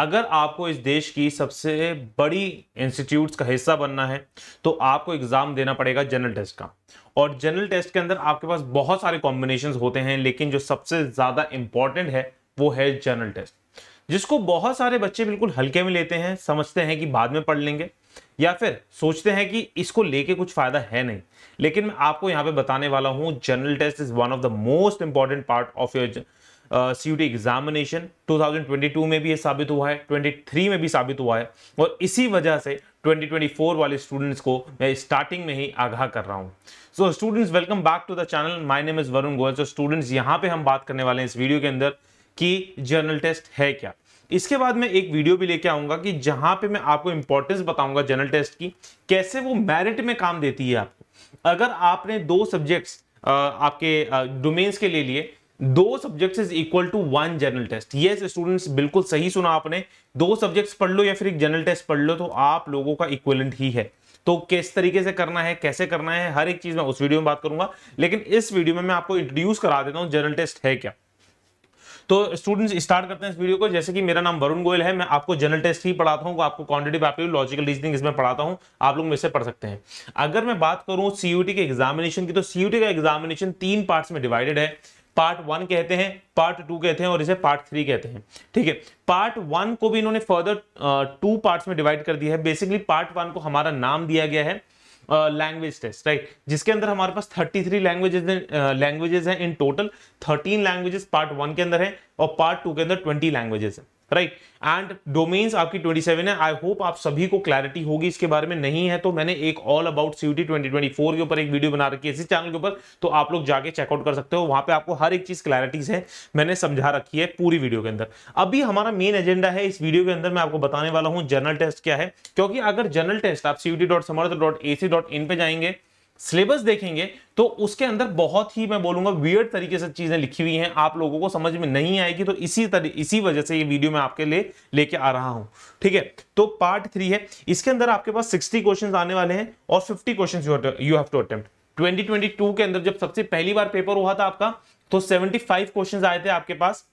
अगर आपको इस देश की सबसे बड़ी इंस्टीट्यूट्स का हिस्सा बनना है तो आपको एग्ज़ाम देना पड़ेगा जनरल टेस्ट का और जनरल टेस्ट के अंदर आपके पास बहुत सारे कॉम्बिनेशन होते हैं लेकिन जो सबसे ज़्यादा इंपॉर्टेंट है वो है जनरल टेस्ट जिसको बहुत सारे बच्चे बिल्कुल हल्के में लेते हैं समझते हैं कि बाद में पढ़ लेंगे या फिर सोचते हैं कि इसको लेके कुछ फायदा है नहीं लेकिन मैं आपको यहाँ पे बताने वाला हूं general test is one of the most important part of your T examination 2022 में भी ये साबित हुआ है 23 में भी साबित हुआ है और इसी वजह से 2024 वाले स्टूडेंट्स को मैं स्टार्टिंग में ही आगाह कर रहा हूँ so students welcome back to the channel my name is Varun Goyal so students यहाँ पे हम बात करने वाले हैं इस वीडियो के अंदर कि जर्नल टेस्ट है क्या इसके बाद मैं एक वीडियो भी लेके आऊंगा कि जहां पे मैं आपको इंपॉर्टेंस बताऊंगा जनरल टेस्ट की कैसे वो मेरिट में काम देती है आपको अगर आपने दो सब्जेक्ट्स आपके डोमेन्स के ले लिए दो subject is equal to one general test ये स्टूडेंट्स बिल्कुल सही सुना आपने दो सब्जेक्ट्स पढ़ लो या फिर एक जनरल टेस्ट पढ़ लो तो आप लोगों का इक्वलेंट ही है तो किस तरीके से करना है कैसे करना है हर एक चीज मैं उस वीडियो में बात करूंगा लेकिन इस वीडियो में मैं आपको इंट्रोड्यूस करा देता हूं जनरल टेस्ट है क्या तो स्टूडेंट्स स्टार्ट करते हैं इस वीडियो को जैसे कि मेरा नाम वरुण गोयल है मैं आपको जनरल टेस्ट ही पढ़ाता हूँ आपको क्वांटिटेटिव आप लॉजिकल रीजनिंग इसमें पढ़ाता हूँ आप लोग मेरे पढ़ सकते हैं अगर मैं बात करूं सीयूटी के एग्जामिनेशन की तो सीयूटी का एग्जामिनेशन तीन पार्ट्स में डिवाइडेड है पार्ट वन कहते हैं पार्ट टू कहते हैं और इसे पार्ट थ्री कहते हैं ठीक है पार्ट वन को भी इन्होंने फर्दर टू पार्ट्स में डिवाइड कर दिया है बेसिकली पार्ट वन को हमारा नाम दिया गया है लैंग्वेज टेस्ट राइट जिसके अंदर हमारे पास 33 लैंग्वेजेज लैंग्वेजेस हैं in total 13 languages part one के अंदर है और पार्ट टू के अंदर 20 लैंग्वेजेस हैं राइट एंड डोमेन्स आपकी 27 है आई होप आप सभी को क्लैरिटी होगी इसके बारे में नहीं है तो मैंने एक ऑल अबाउट सीयूटी 2024 के ऊपर एक वीडियो बना रखी है इसी चैनल के ऊपर तो आप लोग जाके चेकआउट कर सकते हो वहां पे आपको हर एक चीज क्लैरिटीज है मैंने समझा रखी है पूरी वीडियो के अंदर अभी हमारा मेन एजेंडा है इस वीडियो के अंदर मैं आपको बताने वाला हूँ जनरल टेस्ट क्या है क्योंकि अगर जनरल टेस्ट आप सीयूटी पे जाएंगे सिलेबस देखेंगे तो उसके अंदर बहुत ही मैं बोलूंगा वियर्ड तरीके से चीजें लिखी हुई हैं आप लोगों को समझ में नहीं आएगी तो इसी तरह इसी वजह से ये वीडियो मैं आपके लिए लेके आ रहा हूं ठीक है तो पार्ट थ्री है इसके अंदर आपके पास सिक्सटी क्वेश्चन आने वाले हैं और fifty question you have to attempt 2022 के अंदर जब सबसे पहली बार पेपर हुआ था आपका तो 75 क्वेश्चंस आए थे आपके पास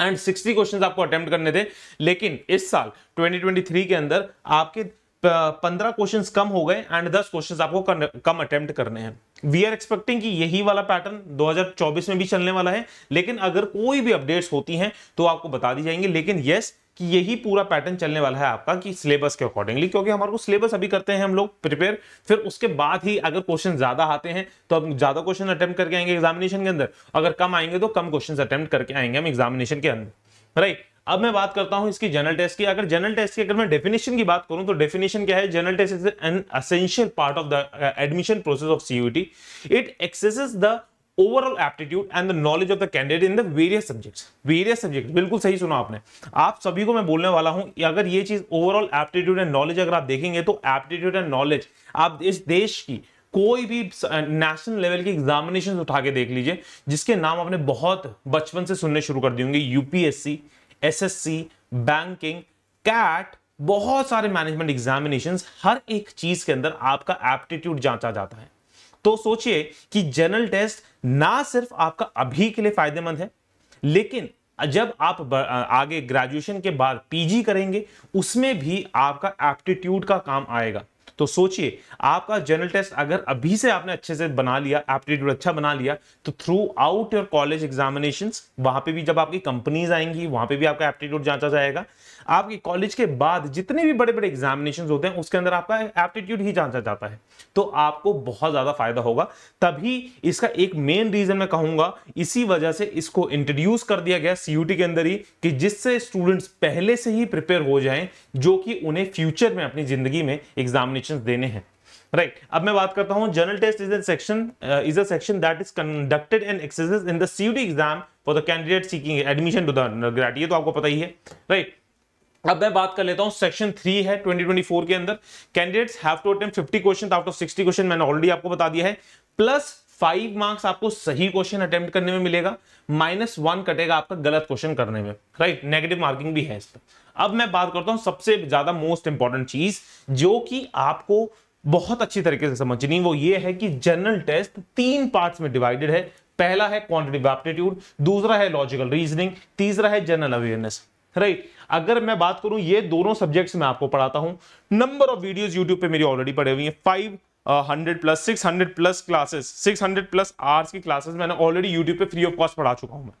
एंड 60 क्वेश्चंस आपको अटेम्प्ट करने थे लेकिन इस साल 2023 के अंदर आपके पंद्रह क्वेश्चंस कम हो गए एंड दस क्वेश्चंस आपको कर, कम अटेम्प्ट करने हैं वी आर एक्सपेक्टिंग कि यही वाला पैटर्न 2024 में भी चलने वाला है लेकिन अगर कोई भी अपडेट्स होती हैं तो आपको बता दी जाएंगे लेकिन यस yes, कि यही पूरा पैटर्न चलने वाला है आपका कि सिलेबस के अकॉर्डिंगली क्योंकि हमारे को सिलेबस अभी करते हैं हम लोग प्रिपेयर फिर उसके बाद ही अगर क्वेश्चन ज्यादा आते हैं तो हम ज्यादा क्वेश्चन अटैम्प्ट करके आएंगे एग्जामिनेशन के अंदर अगर कम आएंगे तो कम क्वेश्चन अटैम्प्ट करके आएंगे हम एग्जामिनेशन के अंदर राइट अब मैं बात करता हूं इसकी जनरल टेस्ट की अगर जनरल टेस्ट की अगर मैं डेफिनेशन की बात करूं तो डेफिनेशन क्या है general test is an essential part of the admission process of CUET it assesses the overall aptitude and the knowledge of the candidate in the various subjects various subject बिल्कुल सही सुना आपने आप सभी को मैं बोलने वाला हूं अगर ये चीज ओवरऑल एप्टीट्यूड एंड नॉलेज अगर आप देखेंगे तो एप्टीट्यूड एंड नॉलेज आप इस देश की कोई भी नेशनल लेवल uh, की एग्जामिनेशन उठा के देख लीजिए जिसके नाम आपने बहुत बचपन से सुनने शुरू कर दिए होंगे यूपीएससी एसएससी बैंकिंग कैट बहुत सारे मैनेजमेंट एग्जामिनेशन हर एक चीज के अंदर आपका एप्टीट्यूड जांचा जाता है तो सोचिए कि जनरल टेस्ट ना सिर्फ आपका अभी के लिए फायदेमंद है लेकिन जब आप आगे ग्रेजुएशन के बाद पीजी करेंगे उसमें भी आपका एप्टीट्यूड का काम आएगा तो सोचिए आपका जनरल टेस्ट अगर अभी से आपने अच्छे से बना लिया एप्टीट्यूड अच्छा बना लिया तो throughout your college examination वहां पे भी जब आपकी कंपनीज आएंगी वहां पे भी आपका एप्टीट्यूड जांचा जाएगा आपके कॉलेज के बाद जितने भी बड़े बड़े एग्जामिनेशन होते हैं उसके अंदर आपका एप्टीट्यूड ही जांचा जाता है तो आपको बहुत ज़्यादा फायदा होगा तभी इसका एक मेन रीज़न मैं कहूंगा इसी वजह से इसको इंट्रोड्यूस कर दिया गया सीयूटी के अंदर ही कि जिससे स्टूडेंट्स पहले से ही प्रिपेयर हो जाएं जो कि उन्हें फ्यूचर में अपनी ज़िंदगी में एग्जामिनेशन देने हैं राइट right. अब मैं बात करता हूं general test is section is a section that is conducted and exercise in the CUET exam for the candidate seeking admission to the undergrad ये तो आपको पता ही है राइट right. अब मैं बात कर लेता हूं सेक्शन थ्री है 2024 के अंदर candidates have to attempt 50 question out of 60 question मैंने ऑलरेडी आपको बता दिया है प्लस फाइव मार्क्स आपको सही क्वेश्चन अटेम्प्ट करने में मिलेगा माइनस वन कटेगा आपका गलत क्वेश्चन करने में राइट नेगेटिव मार्किंग भी है इस पर अब मैं बात करता हूं सबसे ज्यादा मोस्ट इंपॉर्टेंट चीज जो कि आपको बहुत अच्छी तरीके से समझनी वो ये है कि जनरल टेस्ट तीन पार्ट में डिवाइडेड है पहला है क्वान्टिटिव एप्टीट्यूड दूसरा है लॉजिकल रीजनिंग तीसरा है जनरल अवेयरनेस राइट अगर मैं बात करूं ये दोनों सब्जेक्ट्स में आपको पढ़ाता हूं नंबर ऑफ वीडियोस यूट्यूब पे मेरी ऑलरेडी पड़ी हुई है five hundred plus six hundred plus classes six hundred plus hours की क्लासेस मैंने ऑलरेडी यूट्यूब पे फ्री ऑफ कॉस्ट पढ़ा चुका हूं मैं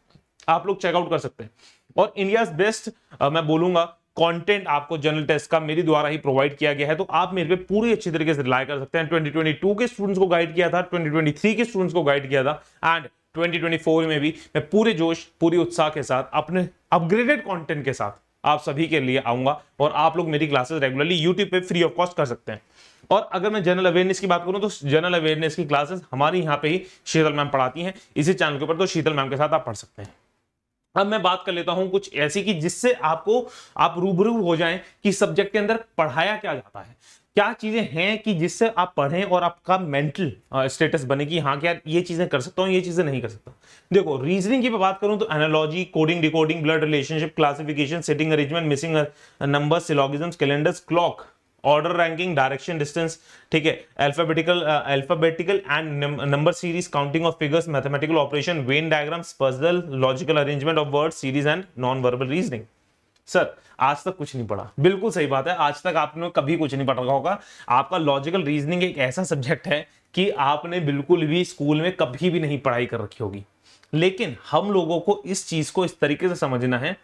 आप लोग चेकआउट कर सकते हैं और इंडिया बेस्ट uh, मैं बोलूंगा कंटेंट आपको जनरल टेस्ट का मेरी द्वारा ही प्रोवाइड किया गया है तो आप मेरे पे पूरी अच्छी तरीके से रिलाई कर सकते हैं 2022 के स्टूडेंट्स को गाइड किया था 2023 के स्टूडेंट्स को गाइड किया था एंड 2024 में भी मैं पूरे जोश पूरी उत्साह के साथ अपने अपग्रेडेड कंटेंट के साथ आप सभी के लिए आऊंगा और आप लोग मेरी क्लासेस रेगुलरली यूट्यूब पे फ्री ऑफ कॉस्ट कर सकते हैं और अगर मैं जनरल अवेयरनेस की बात करूं तो जनरल अवेयरनेस की क्लासेस हमारे यहाँ पे ही शीतल मैम पढ़ाती हैं इसी चैनल के ऊपर तो शीतल मैम के साथ आप पढ़ सकते हैं अब मैं बात कर लेता हूं कुछ ऐसी कि जिससे आपको आप रूबरू हो जाएं कि सब्जेक्ट के अंदर पढ़ाया क्या जाता है क्या चीजें हैं कि जिससे आप पढ़ें और आपका मेंटल स्टेटस बने कि हाँ क्या ये चीजें कर सकता हूँ ये चीजें नहीं कर सकता देखो रीजनिंग की बात करूं तो analogy coding decoding blood relationship classification setting arrangement missing number syllogism calendars clock order ranking direction distance ठीक है alphabetical alphabetical and number series counting of figures mathematical operation Venn diagrams personal logical arrangement of word series and non verbal reasoning sir आज तक कुछ नहीं पढ़ा बिल्कुल सही बात है आज तक आपने कभी कुछ नहीं पढ़ा होगा आपका लॉजिकल रीजनिंग एक ऐसा सब्जेक्ट है कि आपने बिल्कुल भी स्कूल में कभी भी नहीं पढ़ाई कर रखी होगी लेकिन हम लोगों को इस चीज को इस तरीके से समझना है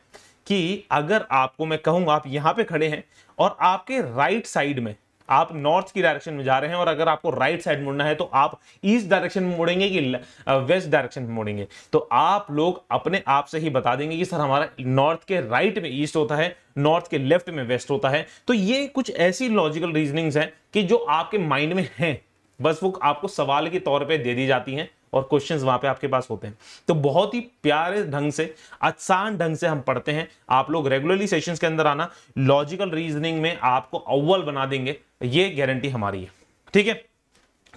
कि अगर आपको मैं कहूंगा आप यहां पे खड़े हैं और आपके राइट साइड में आप नॉर्थ की डायरेक्शन में जा रहे हैं और अगर आपको राइट साइड मुड़ना है तो आप ईस्ट डायरेक्शन में मुड़ेंगे कि वेस्ट डायरेक्शन में मुड़ेंगे तो आप लोग अपने आप से ही बता देंगे कि सर हमारा नॉर्थ के राइट में ईस्ट होता है नॉर्थ के लेफ्ट में वेस्ट होता है तो ये कुछ ऐसी लॉजिकल रीजनिंग्स हैं कि जो आपके माइंड में हैं बस वो आपको सवाल के तौर पर दे दी जाती हैं और क्वेश्चंस वहां पे आपके पास होते हैं तो बहुत ही प्यारे ढंग से आसान ढंग से हम पढ़ते हैं आप लोग रेगुलरली सेशंस के अंदर आना लॉजिकल रीजनिंग में आपको अव्वल बना देंगे ये गारंटी हमारी है ठीक है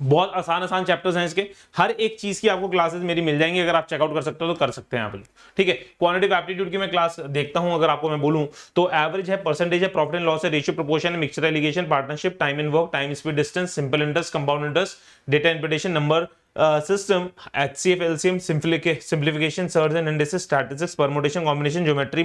बहुत आसान आसान चैप्टर्स हैं इसके हर एक चीज की आपको क्लासेस मेरी मिल जाएंगी अगर आप चेकआउट कर सकते हो तो कर सकते हैं आप लोग ठीक है क्वानिटिव एप्टीट्यूड की मैं क्लास देखता हूं अगर आपको मैं बोलूं तो एवरेज है परसेंटेज है प्रॉफिट एंड लॉस है ratio proportion mixture alligation partnership time in work time speed distance simple interest compound interest data interpretation number system H C F LCM simplification surds and indices statistics permutation combination geometry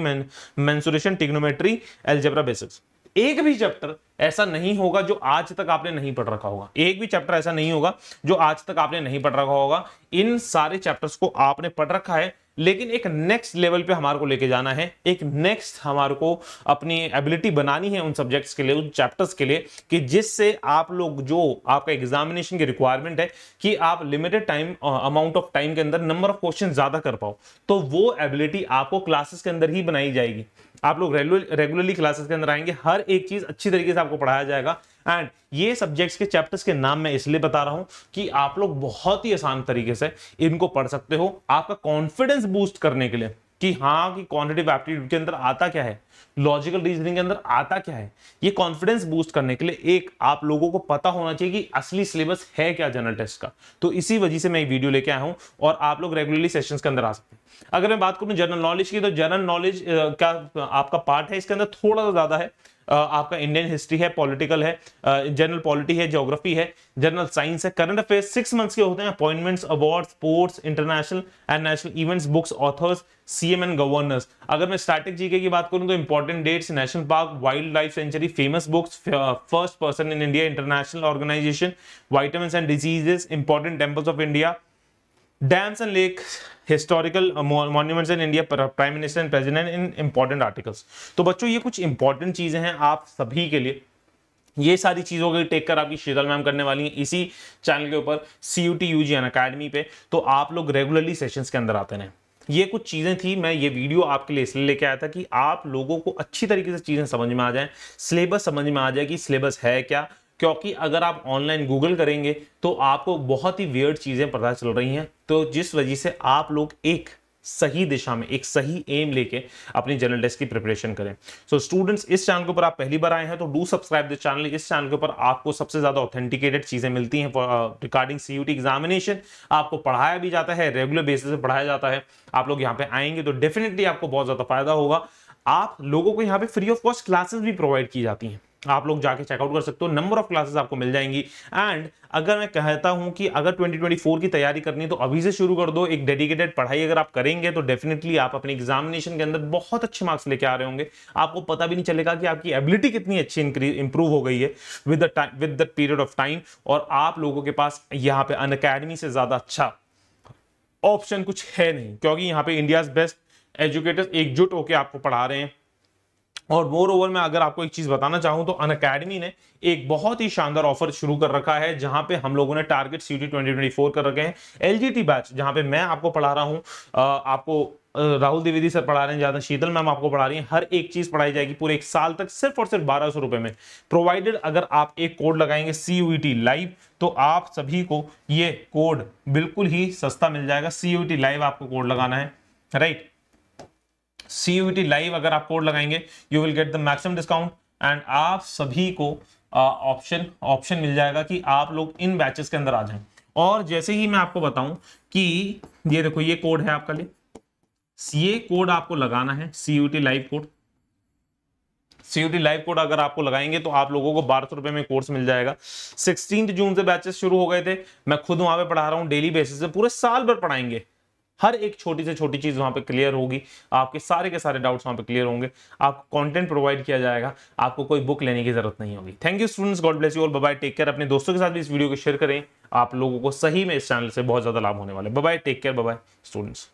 mensuration trigonometry algebra basics एक भी chapter ऐसा नहीं होगा जो आज तक आपने नहीं पढ़ रखा होगा एक भी चैप्टर ऐसा नहीं होगा जो आज तक आपने नहीं पढ़ रखा होगा इन सारे चैप्टर्स को आपने पढ़ रखा है लेकिन एक नेक्स्ट लेवल पे हमारे को लेके जाना है एक नेक्स्ट हमारे को अपनी एबिलिटी बनानी है उन सब्जेक्ट्स के लिए उन चैप्टर्स के लिए कि जिससे आप लोग जो आपका एग्जामिनेशन की रिक्वायरमेंट है कि आप limited time amount of time के अंदर नंबर ऑफ क्वेश्चन ज्यादा कर पाओ तो वो एबिलिटी आपको क्लासेस के अंदर ही बनाई जाएगी आप लोग रेगुलरली क्लासेस के अंदर आएंगे हर एक चीज अच्छी तरीके से आपको पढ़ाया जाएगा एंड ये सब्जेक्ट्स के चैप्टर्स के नाम मैं इसलिए बता रहा हूं कि आप लोग बहुत ही आसान तरीके से इनको पढ़ सकते हो आपका कॉन्फिडेंस बूस्ट करने के लिए कि हाँ कि क्वानिटिव एप्टीट्यूड के अंदर आता क्या है लॉजिकल रीजनिंग के अंदर आता क्या है ये कॉन्फिडेंस बूस्ट करने के लिए एक आप लोगों को पता होना चाहिए कि असली सिलेबस है क्या जनरल टेस्ट का तो इसी वजह से मैं एक वीडियो लेके आया हूँ और आप लोग रेगुलरली सेशंस के अंदर आ सकते हैं अगर मैं बात करूं जनरल नॉलेज की तो जनरल नॉलेज का आपका पार्ट है इसके अंदर थोड़ा सा ज्यादा है आपका इंडियन हिस्ट्री है पॉलिटिकल है जनरल पॉलिटी है ज्योग्राफी है जनरल साइंस है करंट अफेयर्स सिक्स मंथ्स के होते हैं appointments award sports international and national events books authors CM and governors अगर मैं स्टैटिक जीके की बात करूं तो important dates national park wildlife sanctuary famous books first person in India international organisation vitamin and diseases important temples of India dams and lake historical monuments in India prime minister and president in important articles तो बच्चों ये कुछ important चीजें हैं आप सभी के लिए ये सारी चीज़ों को टेक कर आपकी शीतल मैम करने वाली हैं इसी चैनल के ऊपर C U T U G N academy पे तो आप लोग रेगुलरली सेशंस के अंदर आते रहे ये कुछ चीज़ें थी मैं ये वीडियो आपके लिए इसलिए लेके आया था कि आप लोगों को अच्छी तरीके से चीज़ें समझ में आ जाए सिलेबस समझ में आ जाए कि सिलेबस है क्या क्योंकि अगर आप ऑनलाइन गूगल करेंगे तो आपको बहुत ही वियर्ड चीज़ें पता चल रही हैं तो जिस वजह से आप लोग एक सही दिशा में एक सही एम लेके अपनी जनरल टेस्ट की प्रिपरेशन करें सो so, स्टूडेंट्स इस चैनल के ऊपर आप पहली बार आए हैं तो डू सब्सक्राइब दिस चैनल इस चैनल के ऊपर आपको सबसे ज्यादा ऑथेंटिकेटेड चीजें मिलती हैं रिगार्डिंग सी यू एग्जामिनेशन आपको पढ़ाया भी जाता है रेगुलर बेसिस पे पढ़ाया जाता है आप लोग यहाँ पे आएंगे तो डेफिनेटली आपको बहुत ज्यादा फायदा होगा आप लोगों को यहाँ पे फ्री ऑफ कॉस्ट क्लासेस भी प्रोवाइड की जाती हैं आप लोग जाके चेकआउट कर सकते हो नंबर ऑफ क्लासेस आपको मिल जाएंगी एंड अगर मैं कहता हूं कि अगर 2024 की तैयारी करनी है तो अभी से शुरू कर दो एक डेडिकेटेड पढ़ाई अगर आप करेंगे तो डेफिनेटली आप अपने एग्जामिनेशन के अंदर बहुत अच्छे मार्क्स लेके आ रहे होंगे आपको पता भी नहीं चलेगा कि आपकी एबिलिटी कितनी अच्छी इंप्रूव हो गई है with with the period of time और आप लोगों के पास यहाँ पे अन से ज़्यादा अच्छा ऑप्शन कुछ है नहीं क्योंकि यहाँ पे इंडियाज बेस्ट एजुकेटर्स एकजुट होकर आपको पढ़ा रहे हैं और मोर ओवर में अगर आपको एक चीज बताना चाहूँ तो अन अकेडमी ने एक बहुत ही शानदार ऑफर शुरू कर रखा है जहां पे हम लोगों ने टारगेट ट्वेंटी 2024 कर रखे हैं टी बैच जहां पे मैं आपको पढ़ा रहा हूँ आपको राहुल द्विवेदी सर पढ़ा रहे हैं ज्यादा शीतल मैम आपको पढ़ा रही हैं हर एक चीज पढ़ाई जाएगी पूरे एक साल तक सिर्फ और सिर्फ बारह सौ रुपए में प्रोवाइडेड अगर आप एक कोड लगाएंगे सी लाइव e तो आप सभी को ये कोड बिल्कुल ही सस्ता मिल जाएगा सी लाइव e आपको कोड लगाना है right C U T live अगर आप कोड लगाएंगे you will get the maximum discount and आप सभी को ऑप्शन ऑप्शन मिल जाएगा कि आप लोग इन बैचेस के अंदर आ जाएं और जैसे ही मैं आपको बताऊं कि ये देखो ये कोड है आपका लिए ये कोड आपको लगाना है C U T live code CUET live code अगर आपको लगाएंगे तो आप लोगों को बारह सौ रुपए में कोर्स मिल जाएगा सिक्सटीन जून से बैचेस शुरू हो गए थे मैं खुद वहां पे पढ़ा रहा हूँ डेली बेसिस पे पूरे साल भर पढ़ाएंगे हर एक छोटी से छोटी चीज़ वहां पे क्लियर होगी आपके सारे के सारे डाउट्स वहाँ पे क्लियर होंगे आपको कंटेंट प्रोवाइड किया जाएगा आपको कोई बुक लेने की जरूरत नहीं होगी thank you students God bless you और बाय टेक केयर अपने दोस्तों के साथ भी इस वीडियो को शेयर करें आप लोगों को सही में इस चैनल से बहुत ज़्यादा लाभ होने वाले bye take care bye students